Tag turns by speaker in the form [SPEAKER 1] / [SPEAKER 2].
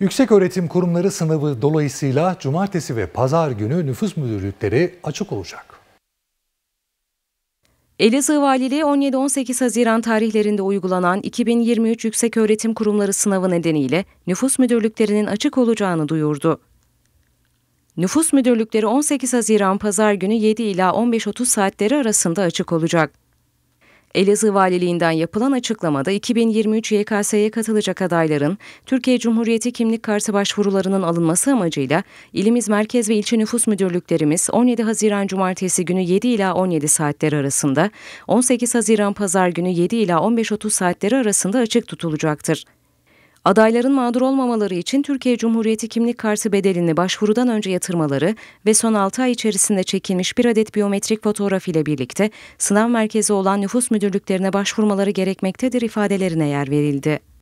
[SPEAKER 1] Yüksek öğretim kurumları sınavı dolayısıyla cumartesi ve pazar günü nüfus müdürlükleri açık olacak.
[SPEAKER 2] Elazığ Valiliği 17-18 Haziran tarihlerinde uygulanan 2023 Yüksek Öğretim Kurumları sınavı nedeniyle nüfus müdürlüklerinin açık olacağını duyurdu. Nüfus müdürlükleri 18 Haziran pazar günü 7 ila 15.30 saatleri arasında açık olacak. Elazığ Valiliğinden yapılan açıklamada 2023 YKS'ye katılacak adayların Türkiye Cumhuriyeti kimlik kartı başvurularının alınması amacıyla ilimiz merkez ve ilçe nüfus müdürlüklerimiz 17 Haziran Cumartesi günü 7 ila 17 saatler arasında, 18 Haziran Pazar günü 7 ila 15.30 saatleri arasında açık tutulacaktır adayların mağdur olmamaları için Türkiye Cumhuriyeti kimlik kartı bedelini başvurudan önce yatırmaları ve son 6 ay içerisinde çekilmiş bir adet biyometrik fotoğraf ile birlikte sınav merkezi olan nüfus müdürlüklerine başvurmaları gerekmektedir ifadelerine yer verildi.